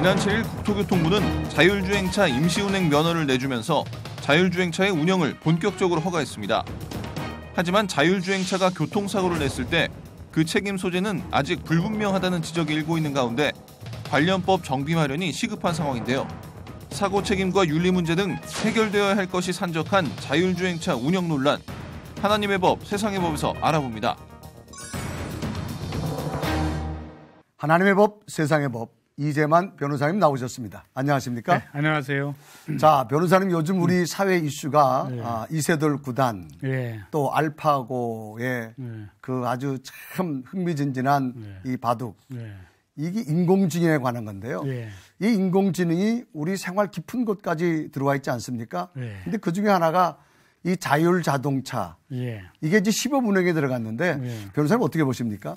지난 7일 국토교통부는 자율주행차 임시운행 면허를 내주면서 자율주행차의 운영을 본격적으로 허가했습니다. 하지만 자율주행차가 교통사고를 냈을 때 그 책임 소재는 아직 불분명하다는 지적이 일고 있는 가운데 관련법 정비 마련이 시급한 상황인데요. 사고 책임과 윤리 문제 등 해결되어야 할 것이 산적한 자율주행차 운영 논란. 하나님의 법, 세상의 법에서 알아봅니다. 하나님의 법, 세상의 법. 이재만 변호사님 나오셨습니다. 안녕하십니까? 네, 안녕하세요. 자, 변호사님 요즘 우리 사회 이슈가 네. 아, 이세돌 구단 네. 또 알파고의 네. 그 아주 참 흥미진진한 네. 이 바둑 네. 이게 인공지능에 관한 건데요. 예. 이 인공지능이 우리 생활 깊은 곳까지 들어와 있지 않습니까? 예. 근데 그 중에 하나가 이 자율 자동차 이게 이제 시범 운행에 들어갔는데 변호사님 어떻게 보십니까?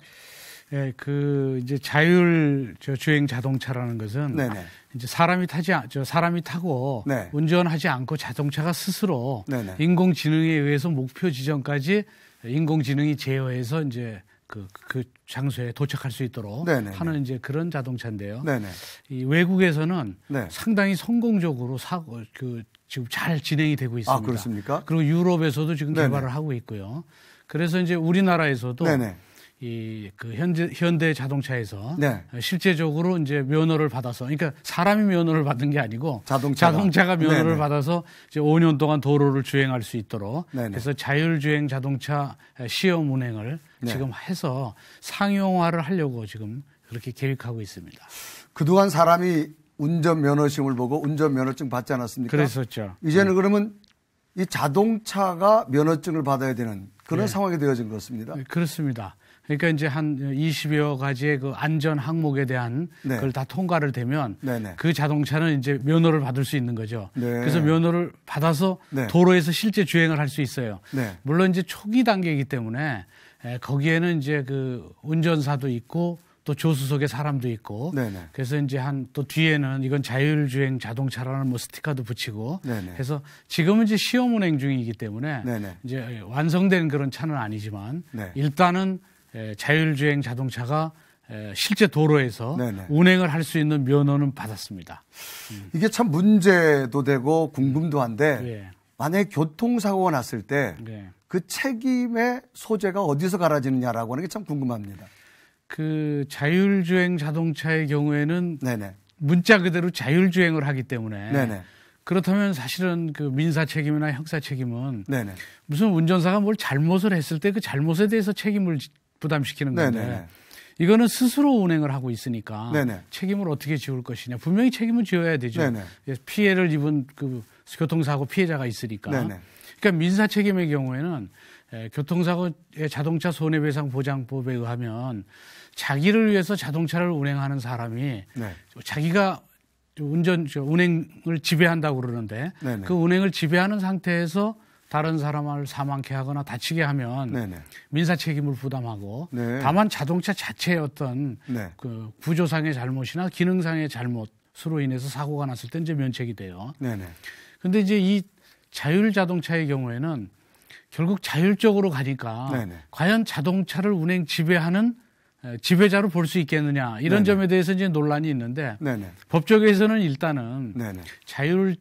예, 그 이제 자율 저 주행 자동차라는 것은 네네. 이제 사람이 타지 저 사람이 타고 네. 운전하지 않고 자동차가 스스로 네네. 인공지능에 의해서 목표 지점까지 인공지능이 제어해서 이제 그, 그 장소에 도착할 수 있도록 네네네. 하는 이제 그런 자동차인데요. 네네. 이 외국에서는 네. 상당히 성공적으로 사고 그 지금 잘 진행이 되고 있습니다. 아, 그렇습니까? 그리고 유럽에서도 지금 네네. 개발을 하고 있고요. 그래서 이제 우리나라에서도 네네. 이그 현재 현대 자동차에서 네. 실제적으로 이제 면허를 받아서 그러니까 사람이 면허를 받은 게 아니고 자동차가, 자동차가 면허를 네네. 받아서 이제 5년 동안 도로를 주행할 수 있도록 네네. 그래서 자율주행 자동차 시험 운행을 네. 지금 해서 상용화를 하려고 지금 그렇게 계획하고 있습니다. 그동안 사람이 운전 면허 시험을 보고 운전 면허증 받지 않았습니까? 그랬었죠. 이제는 네. 그러면 이 자동차가 면허증을 받아야 되는 그런 네. 상황이 되어진 것 같습니다. 네, 그렇습니다. 그러니까 이제 한 20여 가지의 그 안전 항목에 대한 네. 그걸 다 통과를 되면 네네. 그 자동차는 이제 면허를 받을 수 있는 거죠. 네. 그래서 면허를 받아서 네. 도로에서 실제 주행을 할 수 있어요. 네. 물론 이제 초기 단계이기 때문에 거기에는 이제 그 운전사도 있고 또 조수석에 사람도 있고 네네. 그래서 이제 한 또 뒤에는 이건 자율주행 자동차라는 뭐 스티커도 붙이고 네네. 해서 지금은 이제 시험 운행 중이기 때문에 네네. 이제 완성된 그런 차는 아니지만 네. 일단은 자율주행 자동차가 실제 도로에서 네네. 운행을 할 수 있는 면허는 받았습니다. 음. 이게 참 문제도 되고 궁금도 한데 네. 만약에 교통사고가 났을 때그 네. 그 책임의 소재가 어디서 갈아지느냐라고 하는 게 참 궁금합니다. 그 자율주행 자동차의 경우에는 네네. 문자 그대로 자율주행을 하기 때문에 네네. 그렇다면 사실은 그 민사 책임이나 형사 책임은 네네. 무슨 운전사가 뭘 잘못을 했을 때 그 잘못에 대해서 책임을 부담시키는 건데 네네. 이거는 스스로 운행을 하고 있으니까 네네. 책임을 어떻게 지울 것이냐 분명히 책임을 지어야 되죠. 네네. 피해를 입은 그 교통사고 피해자가 있으니까. 그러니까 민사 책임의 경우에는 예, 교통사고의 자동차 손해배상 보장법에 의하면 자기를 위해서 자동차를 운행하는 사람이 네. 자기가 운전 운행을 지배한다고 그러는데 그 운행을 지배하는 상태에서 다른 사람을 사망케 하거나 다치게 하면 네네. 민사 책임을 부담하고 네. 다만 자동차 자체의 어떤 네. 그 구조상의 잘못이나 기능상의 잘못으로 인해서 사고가 났을 때 이제 면책이 돼요. 그런데 이제 이 자율 자동차의 경우에는 결국 자율적으로 가니까 네네. 과연 자동차를 운행 지배하는 지배자로 볼 수 있겠느냐 이런 네네. 점에 대해서 이제 논란이 있는데 네네. 법조에서는 일단은 자율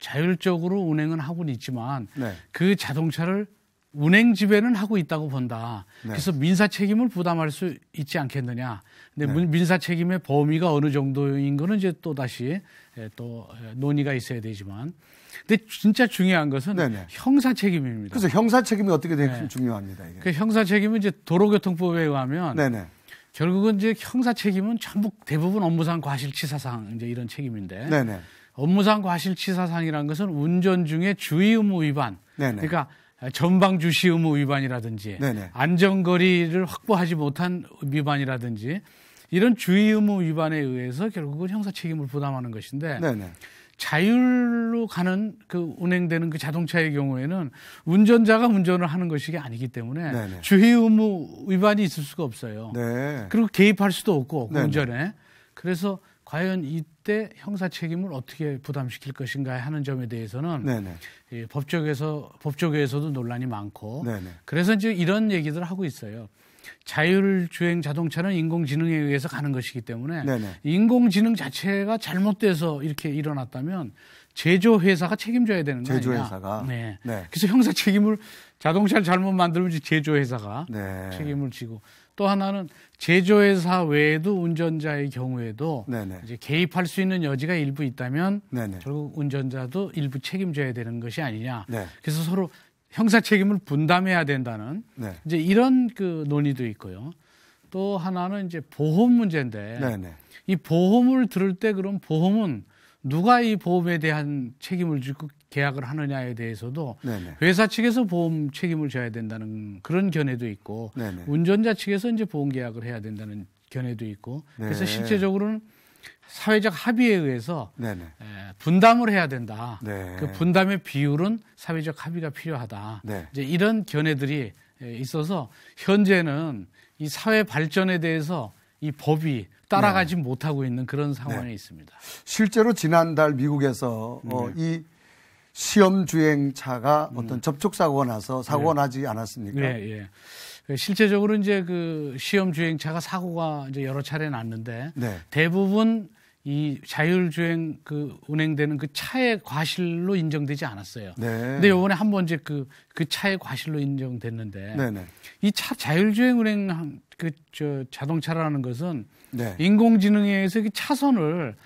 자율적으로 운행은 하고는 있지만 네. 그 자동차를 운행 지배는 하고 있다고 본다. 네. 그래서 민사 책임을 부담할 수 있지 않겠느냐. 근데 네. 민사 책임의 범위가 어느 정도인 거는 이제 또 다시 예, 또 예, 논의가 있어야 되지만. 근데 진짜 중요한 것은 네네. 네. 형사 책임입니다. 그래서 형사 책임이 어떻게 되는지 네. 중요합니다. 이게. 그 형사 책임은 이제 도로교통법에 의하면 네네. 네. 결국은 이제 형사 책임은 전부 대부분 업무상 과실치사상 이제 이런 책임인데. 네네. 네. 업무상 과실치사상이라는 것은 운전 중에 주의 의무 위반. 네네. 그러니까 전방 주시 의무 위반이라든지 네네. 안전거리를 확보하지 못한 위반이라든지 이런 주의 의무 위반에 의해서 결국은 형사 책임을 부담하는 것인데 네네. 자율로 가는 그 운행되는 그 자동차의 경우에는 운전자가 운전을 하는 것이 아니기 때문에 네네. 주의 의무 위반이 있을 수가 없어요. 네. 그리고 개입할 수도 없고 운전에 그래서 과연 이때 형사 책임을 어떻게 부담시킬 것인가 하는 점에 대해서는 네네. 이법적에서 법조계에서도 논란이 많고 네네. 그래서 이제 이런 얘기들을 하고 있어요. 자율주행 자동차는 인공지능에 의해서 가는 것이기 때문에 네네. 인공지능 자체가 잘못돼서 이렇게 일어났다면 제조회사가 책임져야 되는 거예요. 제조회사가. 네. 네. 그래서 형사 책임을 자동차를 잘못 만들면 제조회사가 네. 책임을 지고 또 하나는 제조회사 외에도 운전자의 경우에도 네네. 이제 개입할 수 있는 여지가 일부 있다면 네네. 결국 운전자도 일부 책임져야 되는 것이 아니냐. 네. 그래서 서로 형사 책임을 분담해야 된다는 네. 이제 이런 그 논의도 있고요. 또 하나는 이제 보험 문제인데 네네. 이 보험을 들을 때 그럼 보험은 누가 이 보험에 대한 책임을 지고 계약을 하느냐에 대해서도 네네. 회사 측에서 보험 책임을 져야 된다는 그런 견해도 있고 네네. 운전자 측에서 이제 보험 계약을 해야 된다는 견해도 있고 네 그래서 실제적으로는 사회적 합의에 의해서 에, 분담을 해야 된다. 네. 그 분담의 비율은 사회적 합의가 필요하다. 네. 이제 이런 견해들이 있어서 현재는 이 사회 발전에 대해서 이 법이 따라가지 네. 못하고 있는 그런 상황에 있습니다. 실제로 지난달 미국에서 어, 이 시험 주행차가 음. 어떤 접촉 사고가 나서 사고가 네. 나지 않았습니까? 네, 예. 예. 그 실제적으로 이제 그 시험 주행차가 사고가 이제 여러 차례 났는데 네. 대부분 이 자율주행 그 운행되는 그 차의 과실로 인정되지 않았어요. 네. 근데 요번에 한 번 이제 그, 그 차의 과실로 인정됐는데 네, 이차 자율주행 운행 그 저 자동차라는 것은 네. 인공지능에 의해서 그 차선을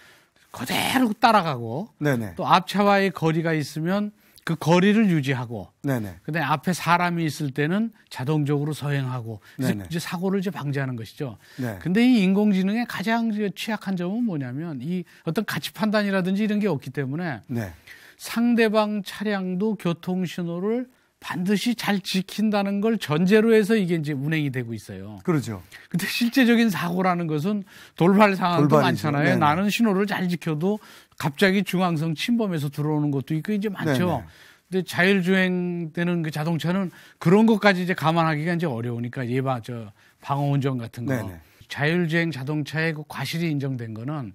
그대로 따라가고 네네. 또 앞차와의 거리가 있으면 그 거리를 유지하고 네네. 근데 앞에 사람이 있을 때는 자동적으로 서행하고 이제 사고를 이제 방지하는 것이죠. 네. 근데 이 인공지능의 가장 취약한 점은 뭐냐면 이 어떤 가치 판단이라든지 이런 게 없기 때문에 네. 상대방 차량도 교통 신호를 반드시 잘 지킨다는 걸 전제로 해서 이게 이제 운행이 되고 있어요. 그렇죠. 근데 실제적인 사고라는 것은 돌발 상황도 돌발이죠. 많잖아요. 네네. 나는 신호를 잘 지켜도 갑자기 중앙성 침범해서 들어오는 것도 있고 이제 많죠. 네네. 근데 자율주행되는 그 자동차는 그런 것까지 이제 감안하기가 이제 어려우니까 예방 저 방어 운전 같은 거 네네. 자율주행 자동차의 그 과실이 인정된 거는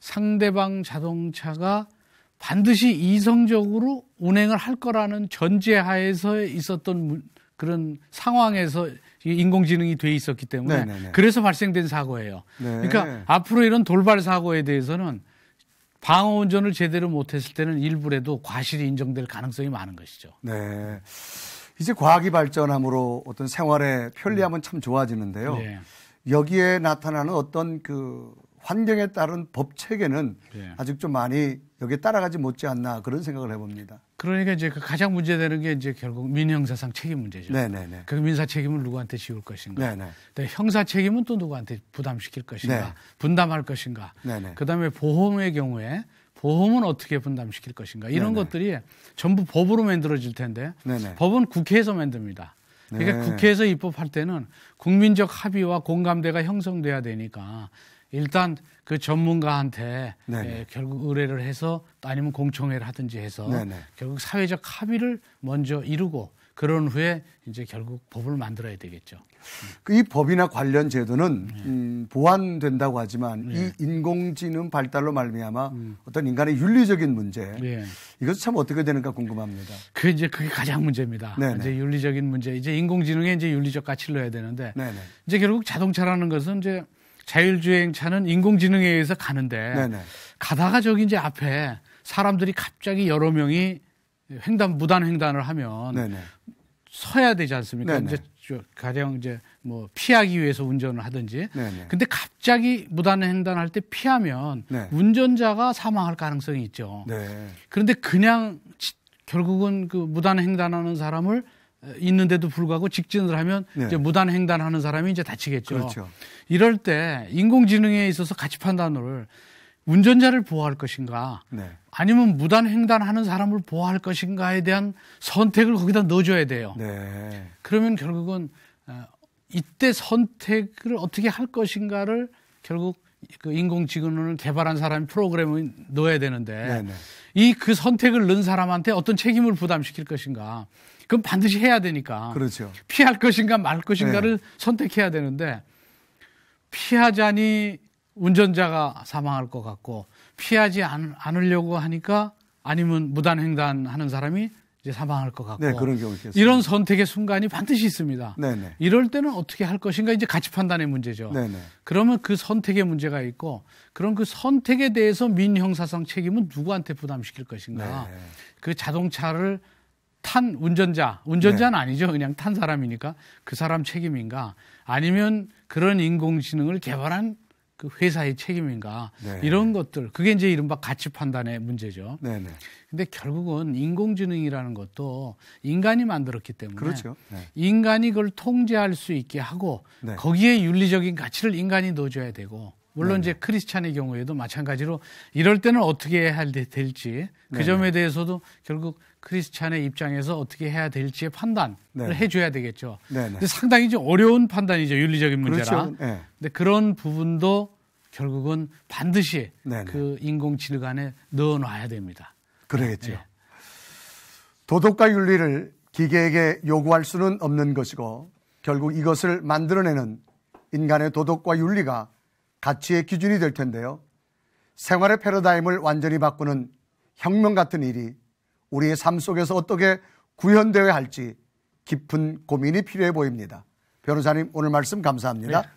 상대방 자동차가 반드시 이성적으로 운행을 할 거라는 전제하에서 있었던 그런 상황에서 인공지능이 돼 있었기 때문에 네네네. 네, 네. 그래서 발생된 사고예요. 네. 그러니까 앞으로 이런 돌발 사고에 대해서는 방어 운전을 제대로 못했을 때는 일부라도 과실이 인정될 가능성이 많은 것이죠. 네. 이제 과학이 발전함으로 어떤 생활의 편리함은 참 좋아지는데요. 네. 여기에 나타나는 어떤 그 환경에 따른 법 체계는 예. 아직 좀 많이 여기에 따라가지 못지않나 그런 생각을 해봅니다. 그러니까 이제 그 가장 문제되는 게 이제 결국 민형사상 책임 문제죠. 네네네. 그 민사 책임을 누구한테 지울 것인가. 네네. 네, 형사 책임은 또 누구한테 부담시킬 것인가. 네 분담할 것인가. 네네. 그다음에 보험의 경우에 보험은 어떻게 분담시킬 것인가. 이런 네네. 것들이 전부 법으로 만들어질 텐데 법은 국회에서 만듭니다. 그러니까 네. 국회에서 입법할 때는 국민적 합의와 공감대가 형성돼야 되니까 일단 그 전문가한테 네, 예, 네. 결국 의뢰를 해서 아니면 공청회를 하든지 해서 네네. 네. 결국 사회적 합의를 먼저 이루고 그런 후에 이제 결국 법을 만들어야 되겠죠. 그 이 법이나 관련 제도는 네. 음, 보완된다고 하지만 네. 이 인공지능 발달로 말미암아 음. 어떤 인간의 윤리적인 문제 네. 예. 이것참 어떻게 되는가 궁금합니다. 그 이제 그게 가장 문제입니다. 네네. 이제 윤리적인 문제 이제 인공지능에 이제 윤리적 가치를 넣어야 되는데 네네. 이제 결국 자동차라는 것은 이제 자율주행차는 인공지능에 의해서 가는데 네네. 가다가 저기 이제 앞에 사람들이 갑자기 여러 명이 횡단 무단 횡단을 하면 네네. 서야 되지 않습니까? 네네. 이제 가령 이제 뭐 피하기 위해서 운전을 하든지. 네네. 근데 갑자기 무단 횡단할 때 피하면 네. 운전자가 사망할 가능성이 있죠. 네. 그런데 그냥 지, 결국은 그 무단 횡단하는 사람을 있는데도 불구하고 직진을 하면 네. 이제 무단 횡단하는 사람이 이제 다치겠죠. 그렇죠. 이럴 때 인공지능에 있어서 가치 판단을 운전자를 보호할 것인가 네. 아니면 무단 횡단하는 사람을 보호할 것인가에 대한 선택을 거기다 넣어줘야 돼요. 네. 그러면 결국은 어, 이때 선택을 어떻게 할 것인가를 결국 그 인공지능을 개발한 사람이 프로그램을 넣어야 되는데 네, 네. 이그 선택을 넣은 사람한테 어떤 책임을 부담시킬 것인가 그건 반드시 해야 되니까. 그렇죠. 피할 것인가 말 것인가를 네. 선택해야 되는데 피하자니 운전자가 사망할 것 같고 피하지 않, 으려고 하니까 아니면 무단 횡단하는 사람이 이제 사망할 것 같고 네, 그런 경우 있겠습니 이런 선택의 순간이 반드시 있습니다. 네네. 네. 이럴 때는 어떻게 할 것인가 이제 가치 판단의 문제죠. 네네. 네. 그러면 그 선택의 문제가 있고 그럼 그 선택에 대해서 민형사상 책임은 누구한테 부담시킬 것인가? 네그 자동차를 탄 운전자, 운전자는 네. 아니죠. 그냥 탄 사람이니까 그 사람 책임인가 아니면 그런 인공지능을 개발한 그 회사의 책임인가 네. 이런 것들 그게 이제 이른바 가치 판단의 문제죠. 네네. 네. 근데 결국은 인공지능이라는 것도 인간이 만들었기 때문에 그렇죠. 네. 인간이 그걸 통제할 수 있게 하고 네. 거기에 윤리적인 가치를 인간이 넣어줘야 되고 물론 네. 이제 크리스찬의 경우에도 마찬가지로 이럴 때는 어떻게 해야 될지 그 네. 점에 대해서도 결국 크리스찬의 입장에서 어떻게 해야 될지의 판단을 네. 해줘야 되겠죠. 근데 상당히 좀 어려운 판단이죠 윤리적인 문제라. 그렇 예. 근데 그런 부분도 결국은 반드시 그 인공지능 안에 넣어놔야 됩니다. 그러겠죠. 네, 네. 도덕과 윤리를 기계에게 요구할 수는 없는 것이고 결국 이것을 만들어내는 인간의 도덕과 윤리가 가치의 기준이 될 텐데요. 생활의 패러다임을 완전히 바꾸는 혁명 같은 일이 우리의 삶 속에서 어떻게 구현되어야 할지 깊은 고민이 필요해 보입니다. 변호사님 오늘 말씀 감사합니다. 네.